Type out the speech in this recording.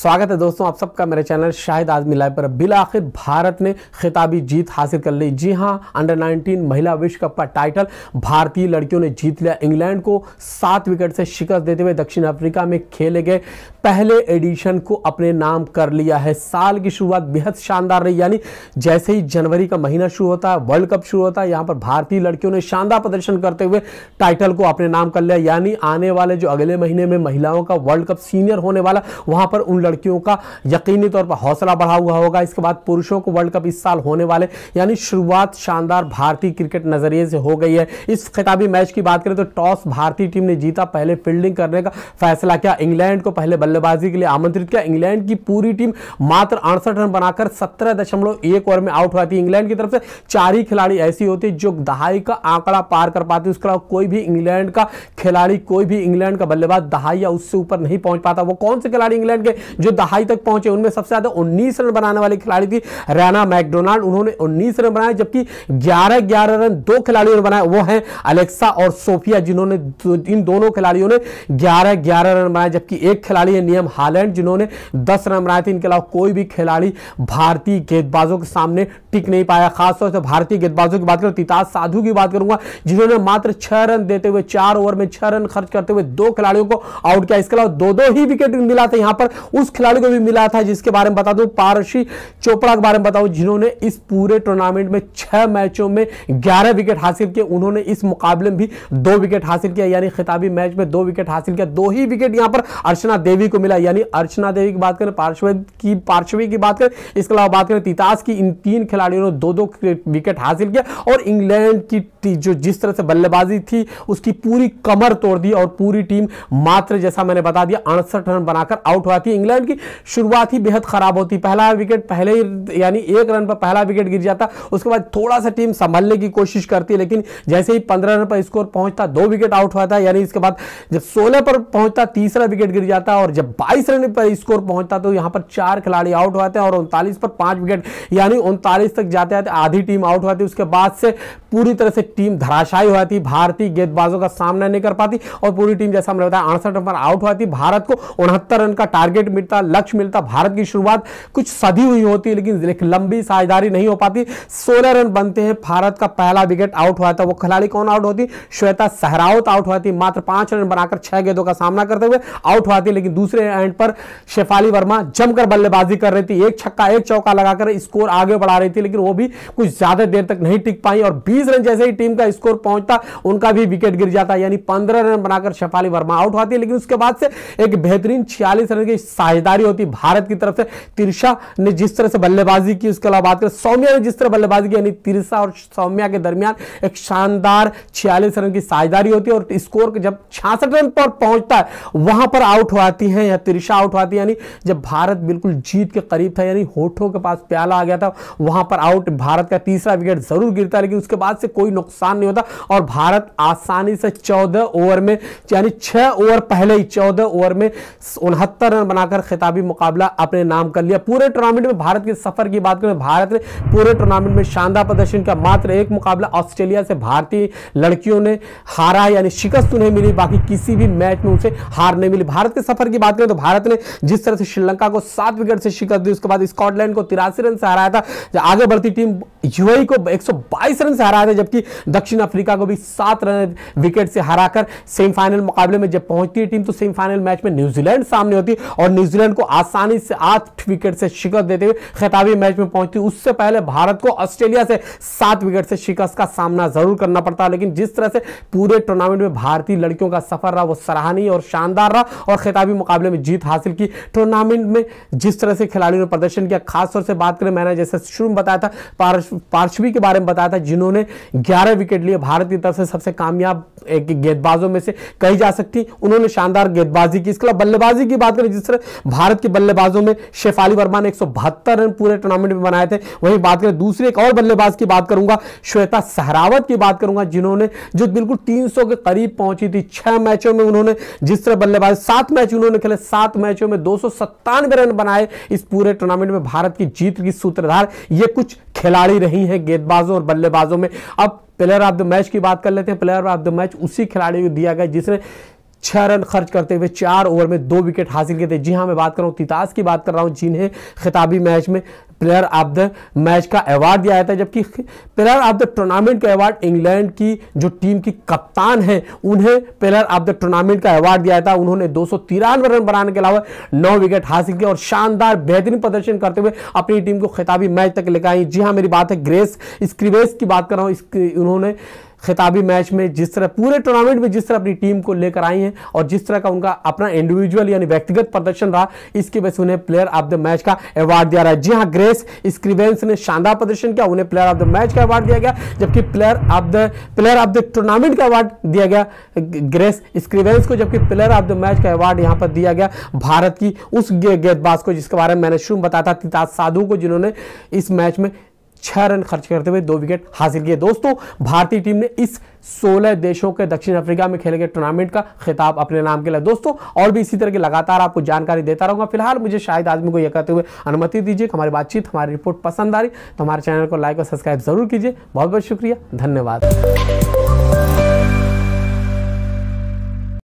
स्वागत है दोस्तों आप सबका मेरे चैनल शाहिद आजमी लाइव पर बिलाखिर भारत ने खिताबी जीत हासिल कर ली जी हां अंडर 19 महिला विश्व कप का टाइटल भारतीय लड़कियों ने जीत लिया इंग्लैंड को सात विकेट से शिकस्त देते हुए दक्षिण अफ्रीका में खेले गए पहले एडिशन को अपने नाम कर लिया है साल की शुरुआत बेहद शानदार रही यानी जैसे ही जनवरी का महीना शुरू होता है वर्ल्ड कप शुरू होता है यहाँ पर भारतीय लड़कियों ने शानदार प्रदर्शन करते हुए टाइटल को अपने नाम कर लिया यानी आने वाले जो अगले महीने में महिलाओं का वर्ल्ड कप सीनियर होने वाला वहाँ पर उन लड़कियों का यकीनी तौर पर हौसला बढ़ा हुआ होगा इसके बाद पुरुषों को वर्ल्ड कप इस साल होने वाले यानी शुरुआत शानदार भारतीय क्रिकेट नज़रिए से हो गई है इस खिताबी मैच की बात करें तो टॉस भारतीय टीम ने जीता पहले फील्डिंग करने का फैसला किया इंग्लैंड को पहले बल्लेबाजी के लिए आमंत्रित किया इंग्लैंड की पूरी टीम मात्र अड़सठ रन बनाकर सत्रह दशमलव एक ओवर में आउट हुआ थी इंग्लैंड की तरफ से चार ही खिलाड़ी ऐसी होती जो दहाई का आंकड़ा पार कर पाती उसके अलावा कोई भी इंग्लैंड का खिलाड़ी कोई भी इंग्लैंड का बल्लेबाज दहाई या उससे ऊपर नहीं पहुंच पाता वो कौन से खिलाड़ी इंग्लैंड के जो दहाई तक पहुंचे उनमें सबसे ज्यादा उन्नीस रन बनाने वाले खिलाड़ी थी रैना मैकडोनाल्ड उन्होंने उन्नीस रन बनाए जबकि ग्यारह ग्यारह रन दो खिलाड़ियों ने बनाए वो हैं अलेक्सा और सोफिया जिन्होंने इन दोनों खिलाड़ियों ने ग्यारह ग्यारह रन बनाए जबकि एक खिलाड़ी है नियम हालैंड जिन्होंने दस रन बनाए थे इनके अलावा कोई भी खिलाड़ी भारतीय गेंदबाजों के सामने टिक नहीं पाया खासतौर से भारतीय गेंदबाजों की बात करूं तीताज साधु की बात करूंगा जिन्होंने मात्र छह रन देते हुए चार ओवर में छह रन खर्च करते हुए दो खिलाड़ियों को आउट किया इसके अलावा दो दो ही विकेट मिला था यहां पर उस खिलाड़ी को भी मिला था जिसके बारे में बता दूं पारसी चोपड़ा के बारे में बताऊं जिन्होंने इस पूरे टूर्नामेंट में छह मैचों में ग्यारह विकेट हासिल किए उन्होंने इस मुकाबले में भी दो विकेट हासिल किया यानी खिताबी मैच में दो विकेट हासिल किया दो ही विकेट यहां पर अर्चना देवी को मिला यानी अर्चना देवी की बात करें पार्श्व की पार्श्वी की बात करें इसके अलावा बात करें तीतास की इन तीन खिलाड़ियों ने दो दो विकेट हासिल किया और इंग्लैंड की जो जिस तरह से बल्लेबाजी थी उसकी पूरी कमर तोड़ दी और पूरी टीम मात्र जैसा मैंने बता दिया अड़सठ रन बनाकर आउट हुआ थी इंग्लैंड की शुरुआत ही बेहद खराब होती पहला विकेट पहले ही यानी एक रन पर पहला विकेट गिर जाता उसके बाद थोड़ा सा टीम संभालने की कोशिश करती है लेकिन जैसे ही पंद्रह रन पर स्कोर पहुंचता दो विकेट आउट हुआ था यानी इसके बाद जब सोलह पर पहुंचता तीसरा विकेट गिर जाता और जब बाईस रन पर स्कोर पहुंचता तो यहां पर चार खिलाड़ी आउट हुआ थे और उनतालीस पर पांच विकेट यानी उनतालीस तक जाते आते आधी टीम आउट हुआ थी उसके बाद से पूरी तरह से टीम धराशायी हुआ थी भारतीय गेंदबाजों का सामना नहीं कर पाती और पूरी टीम जैसा हमने बताया अड़सठ रन पर आउट हुआ थी भारत को उनहत्तर रन का टारगेट मिलता लक्ष्य मिलता भारत की शुरुआत कुछ सदी हुई होती है लेकिन लंबी साझेदारी नहीं हो पाती सोलह रन बनते हैं भारत का पहला विकेट आउट हुआ था वो खिलाड़ी कौन आउट होती श्वेता सहरावत आउट हुआ थी मात्र पांच रन बनाकर छह गेंदों का सामना करते हुए आउट हुआ थी लेकिन दूसरे एंड पर शेफाली वर्मा जमकर बल्लेबाजी कर रही थी एक छक्का एक चौका लगाकर स्कोर आगे बढ़ा रही थी लेकिन वो भी कुछ ज्यादा देर तक नहीं टिक पाई और बीस रन जैसे ही टीम का स्कोर पहुंचता उनका भी विकेट गिर जाता यानी पंद्रह रन बनाकर शेफाली वर्मा आउट हुआ थी लेकिन उसके बाद से एक बेहतरीन छियालीस रन की साझेदारी होती भारत की तरफ से तिरशा ने जिस तरह से बल्लेबाजी की उसके अलावा बात करें सौम्या ने जिस तरह बल्लेबाजी की यानी तिरसा और सौम्या के दरमियान एक शानदार छियालीस रन की साझेदारी होती है और स्कोर जब छियासठ रन पर पहुंचता है वहां पर आउट हो आती है या तिरशा आउट हो आती है यानी जब भारत बिल्कुल जीत के करीब था यानी होठों के पास प्याला आ गया था वहां पर आउट भारत का तीसरा विकेट जरूर गिरता लेकिन उसके बाद से कोई नुकसान नहीं होता और भारत आसानी से चौदह ओवर में यानी छह ओवर पहले ही चौदह ओवर में उनहत्तर रन बनाकर जाकर खिताबी मुकाबला अपने नाम कर लिया पूरे टूर्नामेंट में भारत के सफर की बात करें भारत ने पूरे टूर्नामेंट में शानदार प्रदर्शन किया मात्र एक मुकाबला ऑस्ट्रेलिया से भारतीय लड़कियों ने हारा यानी शिकस्त उन्हें मिली बाकी किसी भी मैच में उसे हार नहीं मिली भारत के सफर की बात करें तो भारत ने जिस तरह से श्रीलंका को सात विकेट से शिकस्त दी उसके बाद स्कॉटलैंड को तिरासी रन से हराया था आगे बढ़ती टीम यूएई को 122 रन से हराया था जबकि दक्षिण अफ्रीका को भी सात रन विकेट से हराकर सेमीफाइनल मुकाबले में जब पहुंचती है टीम तो सेमीफाइनल मैच में न्यूजीलैंड सामने होती है और न्यूजीलैंड को आसानी से आठ विकेट से शिकस्त देते हुए खिताबी मैच में पहुंचती उससे पहले भारत को ऑस्ट्रेलिया से सात विकेट से शिकस्त का सामना जरूर करना पड़ता लेकिन जिस तरह से पूरे टूर्नामेंट में भारतीय लड़कियों का सफर रहा वो सराहनीय और शानदार रहा और खिताबी मुकाबले में जीत हासिल की टूर्नामेंट में जिस तरह से खिलाड़ियों ने प्रदर्शन किया खासतौर से बात करें मैंने जैसे शुरू में बताया था पार्श्वी के बारे में बताया था जिन्होंने ग्यारह विकेट लिए भारत की तरफ से सबसे कामयाब गेंदबाजों में से कही जा सकती उन्होंने शानदार गेंदबाजी की इसके अलावा बल्लेबाजी की बात करें जिस तरह भारत के बल्लेबाजों में शेफाली वर्मा ने एक रन पूरे टूर्नामेंट में बनाए थे वहीं बात करें दूसरे एक और बल्लेबाज की बात करूंगा श्वेता सहरावत की बात करूंगा जिन्होंने जो बिल्कुल तीन के करीब पहुंची थी छह मैचों में उन्होंने जिस तरह बल्लेबाज सात मैच उन्होंने खेले सात मैचों में दो रन बनाए इस पूरे टूर्नामेंट में भारत की जीत की सूत्रधार ये कुछ खिलाड़ी रही हैं गेंदबाजों और बल्लेबाजों में अब प्लेयर ऑफ द मैच की बात कर लेते हैं प्लेयर ऑफ द मैच उसी खिलाड़ी को दिया गया जिसने छह रन खर्च करते हुए चार ओवर में दो विकेट हासिल किए थे जी हाँ मैं बात कर रहा हूँ तितास की बात कर रहा हूँ जिन्हें खिताबी मैच में प्लेयर ऑफ द मैच का अवार्ड दिया जाता है जबकि प्लेयर ऑफ द टूर्नामेंट का अवार्ड इंग्लैंड की जो टीम की कप्तान है उन्हें प्लेयर ऑफ द टूर्नामेंट का अवार्ड दिया जाता है उन्होंने दो सौ रन बनाने के अलावा नौ विकेट हासिल किया और शानदार बेहतरीन प्रदर्शन करते हुए अपनी टीम को खिताबी मैच तक लेकर आई जी हाँ मेरी बात है ग्रेस स्क्रीवेस की बात कर रहा हूँ उन्होंने खिताबी मैच में जिस तरह पूरे टूर्नामेंट में जिस तरह अपनी टीम को लेकर आई हैं और जिस तरह का उनका अपना इंडिविजुअल यानी व्यक्तिगत प्रदर्शन रहा इसकी वजह से उन्हें प्लेयर ऑफ द मैच का अवार्ड दिया रहा है जी हाँ ग्रेस स्क्रीवेंस ने शानदार प्रदर्शन किया उन्हें प्लेयर ऑफ द मैच का अवार्ड दिया गया जबकि player of the player of the tournament का अवार्ड दिया गया ग्रेस स्क्रीवेंस को जबकि प्लेयर ऑफ द मैच का अवार्ड यहाँ पर दिया गया भारत की उस गेंदबाज को जिसके बारे में मैंने शुरू बताया था तिताज साधु को जिन्होंने इस मैच में छह रन खर्च करते हुए दो विकेट हासिल किए दोस्तों भारतीय टीम ने इस सोलह देशों के दक्षिण अफ्रीका में खेले गए टूर्नामेंट का खिताब अपने नाम के लिए दोस्तों और भी इसी तरह की लगातार आपको जानकारी देता रहूंगा फिलहाल मुझे शायद आदमी को यह कहते हुए अनुमति दीजिए हमारी बातचीत हमारी रिपोर्ट पसंद आ रही तो हमारे चैनल को लाइक और सब्सक्राइब जरूर कीजिए बहुत बहुत शुक्रिया धन्यवाद